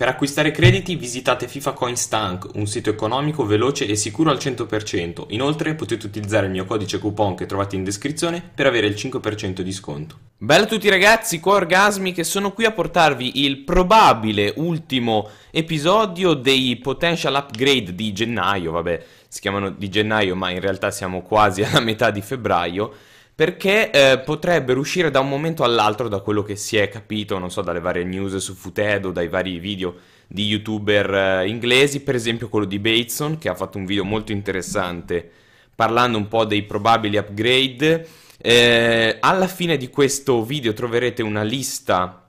Per acquistare crediti visitate FIFA fifacoins.tank, un sito economico, veloce e sicuro al 100%. Inoltre potete utilizzare il mio codice coupon che trovate in descrizione per avere il 5% di sconto. Bello a tutti ragazzi, qua Orgasmi che sono qui a portarvi il probabile ultimo episodio dei potential upgrade di gennaio, vabbè si chiamano di gennaio ma in realtà siamo quasi alla metà di febbraio perché eh, potrebbero uscire da un momento all'altro, da quello che si è capito, non so, dalle varie news su Futedo, dai vari video di youtuber eh, inglesi, per esempio quello di Bateson che ha fatto un video molto interessante parlando un po' dei probabili upgrade. Eh, alla fine di questo video troverete una lista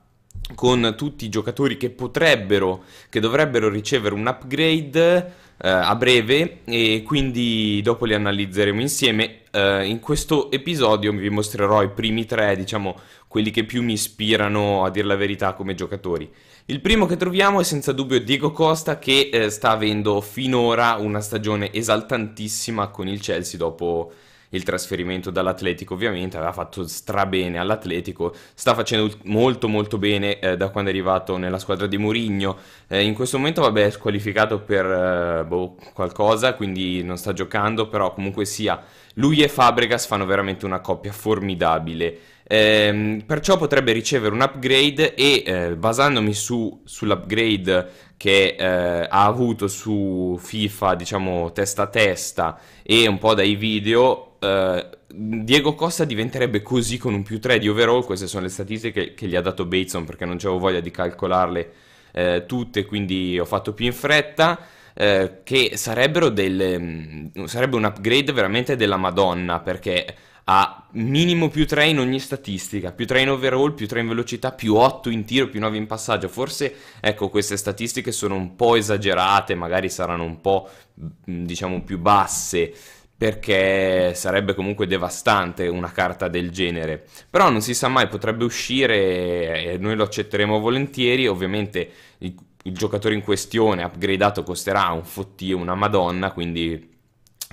con tutti i giocatori che potrebbero, che dovrebbero ricevere un upgrade eh, a breve e quindi dopo li analizzeremo insieme. Eh, in questo episodio vi mostrerò i primi tre, diciamo quelli che più mi ispirano a dire la verità come giocatori. Il primo che troviamo è senza dubbio Diego Costa che eh, sta avendo finora una stagione esaltantissima con il Chelsea dopo il trasferimento dall'Atletico ovviamente, aveva fatto strabene all'Atletico, sta facendo molto molto bene eh, da quando è arrivato nella squadra di Mourinho, eh, in questo momento vabbè è squalificato per eh, boh, qualcosa, quindi non sta giocando, però comunque sia lui e Fabregas fanno veramente una coppia formidabile. Eh, perciò potrebbe ricevere un upgrade e eh, basandomi su, sull'upgrade che eh, ha avuto su FIFA, diciamo testa a testa e un po' dai video, eh, Diego Costa diventerebbe così con un più 3 di overall, queste sono le statistiche che, gli ha dato Bateson perché non avevo voglia di calcolarle eh, tutte, quindi ho fatto più in fretta. Eh, che sarebbero delle, mm, sarebbe un upgrade veramente della Madonna perché ha minimo più 3 in ogni statistica, più 3 in overall, più 3 in velocità, più 8 in tiro, più 9 in passaggio. Forse ecco, queste statistiche sono un po' esagerate, magari saranno un po' mm, diciamo più basse perché sarebbe comunque devastante una carta del genere. Però non si sa mai, potrebbe uscire e noi lo accetteremo volentieri, ovviamente il, il giocatore in questione upgradato costerà un fottio, una madonna, quindi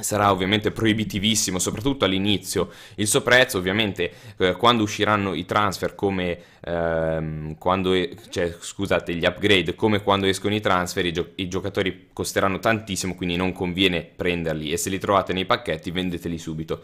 sarà ovviamente proibitivissimo, soprattutto all'inizio. Il suo prezzo, ovviamente, eh, quando usciranno i transfer, come ehm, quando, e- cioè, scusate, gli upgrade, come quando escono i transfer, i, gio- i, giocatori costeranno tantissimo, quindi non conviene prenderli. E se li trovate nei pacchetti, vendeteli subito.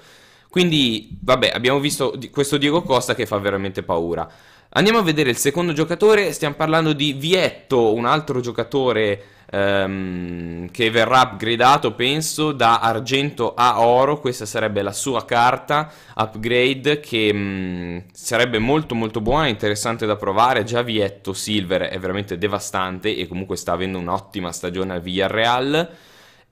Quindi, vabbè, abbiamo visto di- questo Diego Costa che fa veramente paura. Andiamo a vedere il secondo giocatore, stiamo parlando di Vietto, un altro giocatore ehm, che verrà upgradato penso da argento a oro, questa sarebbe la sua carta upgrade che mh, mm, sarebbe molto molto buona, interessante da provare, già Vietto Silver è veramente devastante e comunque sta avendo un'ottima stagione al Villarreal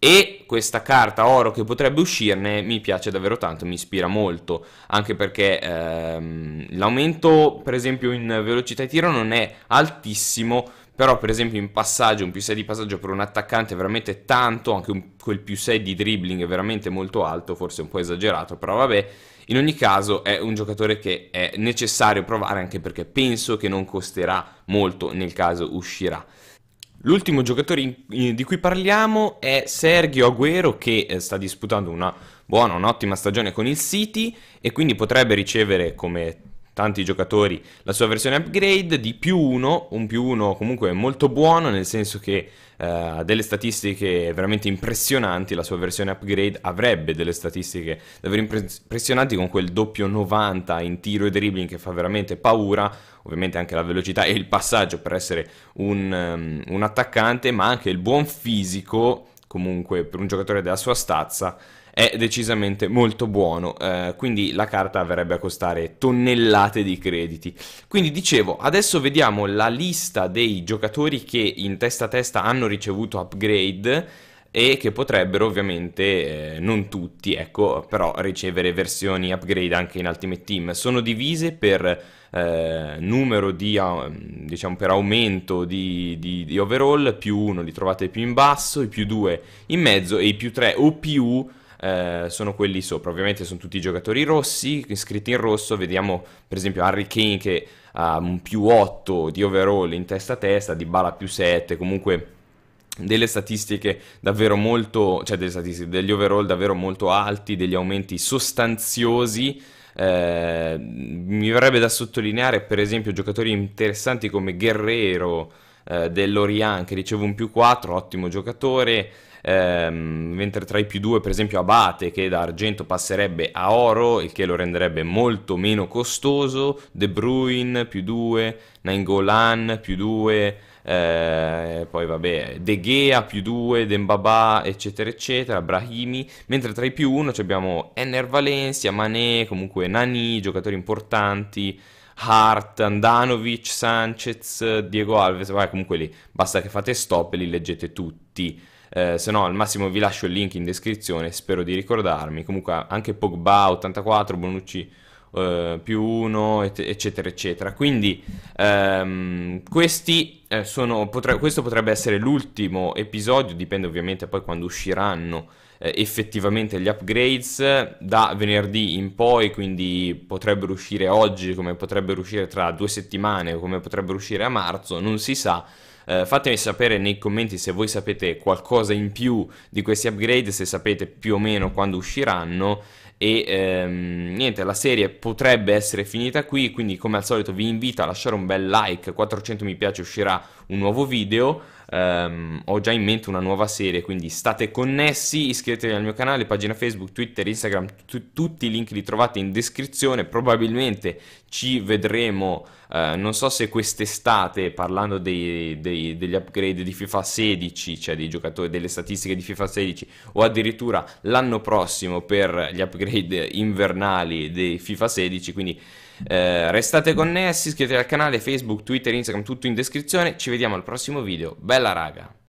e questa carta oro che potrebbe uscirne mi piace davvero tanto, mi ispira molto, anche perché ehm, l'aumento per esempio in velocità di tiro non è altissimo, però per esempio in passaggio, un più 6 di passaggio per un attaccante è veramente tanto, anche un, quel più 6 di dribbling è veramente molto alto, forse un po' esagerato, però vabbè, in ogni caso è un giocatore che è necessario provare anche perché penso che non costerà molto nel caso uscirà. L'ultimo giocatore di cui parliamo è Sergio Aguero che eh, sta disputando una buona, un'ottima stagione con il City e quindi potrebbe ricevere come tanti giocatori la sua versione upgrade di più 1, un più 1 comunque molto buono nel senso che eh, ha uh, delle statistiche veramente impressionanti, la sua versione upgrade avrebbe delle statistiche davvero impressionanti con quel doppio 90 in tiro e dribbling che fa veramente paura, ovviamente anche la velocità e il passaggio per essere un, um, un attaccante ma anche il buon fisico comunque per un giocatore della sua stazza è decisamente molto buono, eh, quindi la carta verrebbe a costare tonnellate di crediti. Quindi dicevo, adesso vediamo la lista dei giocatori che in testa a testa hanno ricevuto upgrade e che potrebbero ovviamente, eh, non tutti, ecco, però ricevere versioni upgrade anche in Ultimate Team. Sono divise per eh, numero di, eh, diciamo, per aumento di, di, di overall, più 1 li trovate più in basso, i più 2 in mezzo e i più 3 o più eh, sono quelli sopra. Ovviamente sono tutti giocatori rossi, iscritti in rosso. Vediamo per esempio Harry Kane che ha un più 8 di overall in testa a testa, di Bala più 7, comunque delle statistiche davvero molto, cioè delle statistiche, degli overall davvero molto alti, degli aumenti sostanziosi. Eh, mi verrebbe da sottolineare per esempio giocatori interessanti come Guerrero eh, dell'Orient che riceve un più 4, ottimo giocatore, ehm, mentre tra i più due per esempio Abate che da argento passerebbe a oro, il che lo renderebbe molto meno costoso, De Bruyne più 2, Nainggolan più due eh, poi vabbè, De Gea più due Dembaba eccetera eccetera, Brahimi, mentre tra i più uno abbiamo Enner Valencia, Mané, comunque Nani, giocatori importanti, Hart, Andanovic, Sanchez, Diego Alves, vabbè comunque lì basta che fate stop e li leggete tutti. Eh, se no al massimo vi lascio il link in descrizione, spero di ricordarmi, comunque anche Pogba 84, Bonucci eh, più 1, eccetera, eccetera. Quindi ehm, questi, eh, sono, potre, questo potrebbe essere l'ultimo episodio, dipende ovviamente poi quando usciranno eh, effettivamente gli upgrades eh, da venerdì in poi, quindi potrebbero uscire oggi, come potrebbero uscire tra due settimane o come potrebbero uscire a marzo, non si sa. Eh, fatemi sapere nei commenti se voi sapete qualcosa in più di questi upgrade, se sapete più o meno quando usciranno e ehm, niente la serie potrebbe essere finita qui quindi come al solito vi invito a lasciare un bel like 400 mi piace uscirà un nuovo video Um, ho già in mente una nuova serie, quindi state connessi, iscrivetevi al mio canale, pagina Facebook, Twitter, Instagram, tu- tutti i link li trovate in descrizione, probabilmente ci vedremo, uh, non so se quest'estate, parlando dei, dei, degli upgrade di FIFA 16, cioè dei giocatori, delle statistiche di FIFA 16, o addirittura l'anno prossimo per gli upgrade invernali di FIFA 16, quindi... Eh, restate connessi, iscrivetevi al canale Facebook, Twitter, Instagram, tutto in descrizione. Ci vediamo al prossimo video. Bella raga!